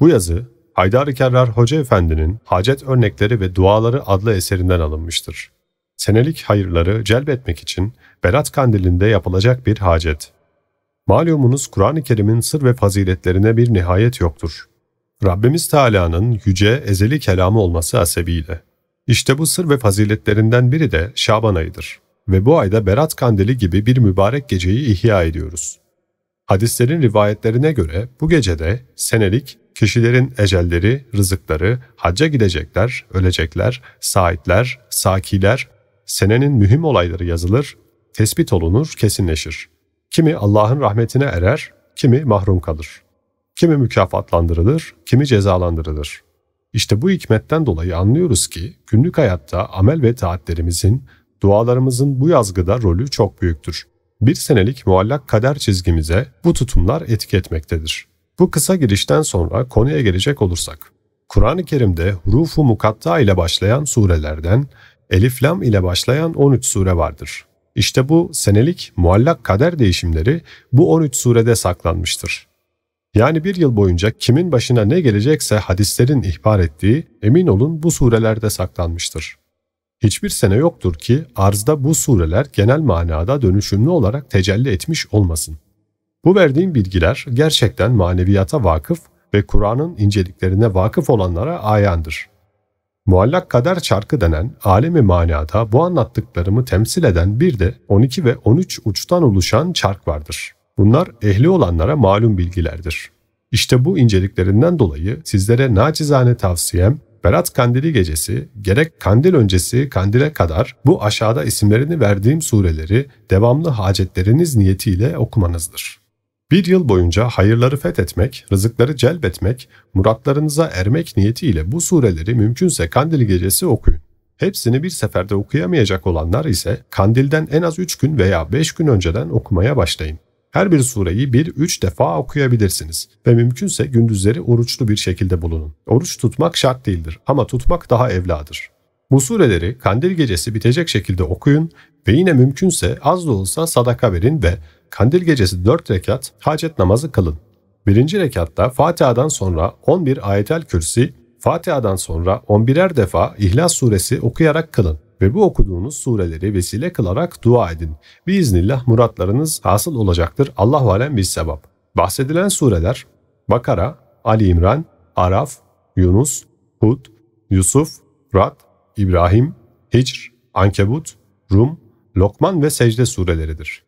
Bu yazı Haydar-ı Kerrar Hoca Efendi'nin Hacet Örnekleri ve Duaları adlı eserinden alınmıştır. Senelik hayırları celbetmek için Berat Kandili'nde yapılacak bir hacet. Malumunuz Kur'an-ı Kerim'in sır ve faziletlerine bir nihayet yoktur. Rabbimiz Teala'nın yüce, ezeli kelamı olması asebiyle. İşte bu sır ve faziletlerinden biri de Şaban ayıdır. Ve bu ayda Berat Kandili gibi bir mübarek geceyi ihya ediyoruz. Hadislerin rivayetlerine göre bu gecede senelik Kişilerin ecelleri, rızıkları, hacca gidecekler, ölecekler, saitler, sakiler, senenin mühim olayları yazılır, tespit olunur, kesinleşir. Kimi Allah'ın rahmetine erer, kimi mahrum kalır. Kimi mükafatlandırılır, kimi cezalandırılır. İşte bu hikmetten dolayı anlıyoruz ki günlük hayatta amel ve taatlerimizin, dualarımızın bu yazgıda rolü çok büyüktür. Bir senelik muallak kader çizgimize bu tutumlar etki etmektedir. Bu kısa girişten sonra konuya gelecek olursak. Kur'an-ı Kerim'de hurufu mukatta ile başlayan surelerden elif lam ile başlayan 13 sure vardır. İşte bu senelik muallak kader değişimleri bu 13 surede saklanmıştır. Yani bir yıl boyunca kimin başına ne gelecekse hadislerin ihbar ettiği emin olun bu surelerde saklanmıştır. Hiçbir sene yoktur ki arzda bu sureler genel manada dönüşümlü olarak tecelli etmiş olmasın. Bu verdiğim bilgiler gerçekten maneviyata vakıf ve Kur'an'ın inceliklerine vakıf olanlara ayandır. Muallak kader çarkı denen alemi manada bu anlattıklarımı temsil eden bir de 12 ve 13 uçtan oluşan çark vardır. Bunlar ehli olanlara malum bilgilerdir. İşte bu inceliklerinden dolayı sizlere nacizane tavsiyem Berat Kandili gecesi gerek kandil öncesi kandile kadar bu aşağıda isimlerini verdiğim sureleri devamlı hacetleriniz niyetiyle okumanızdır. Bir yıl boyunca hayırları fethetmek, rızıkları celbetmek, muratlarınıza ermek niyetiyle bu sureleri mümkünse kandil gecesi okuyun. Hepsini bir seferde okuyamayacak olanlar ise kandilden en az 3 gün veya 5 gün önceden okumaya başlayın. Her bir sureyi bir, 3 defa okuyabilirsiniz ve mümkünse gündüzleri oruçlu bir şekilde bulunun. Oruç tutmak şart değildir ama tutmak daha evladır. Bu sureleri kandil gecesi bitecek şekilde okuyun ve yine mümkünse az da olsa sadaka verin ve kandil gecesi 4 rekat hacet namazı kılın. Birinci rekatta Fatiha'dan sonra 11 ayetel kürsi, Fatiha'dan sonra 11'er defa İhlas suresi okuyarak kılın ve bu okuduğunuz sureleri vesile kılarak dua edin. Biiznillah muratlarınız hasıl olacaktır. Allahu alem bir sevap. Bahsedilen sureler Bakara, Ali İmran, Araf, Yunus, Hud, Yusuf, Rad, İbrahim, Hicr, Ankebut, Rum, Lokman ve Secde sureleridir.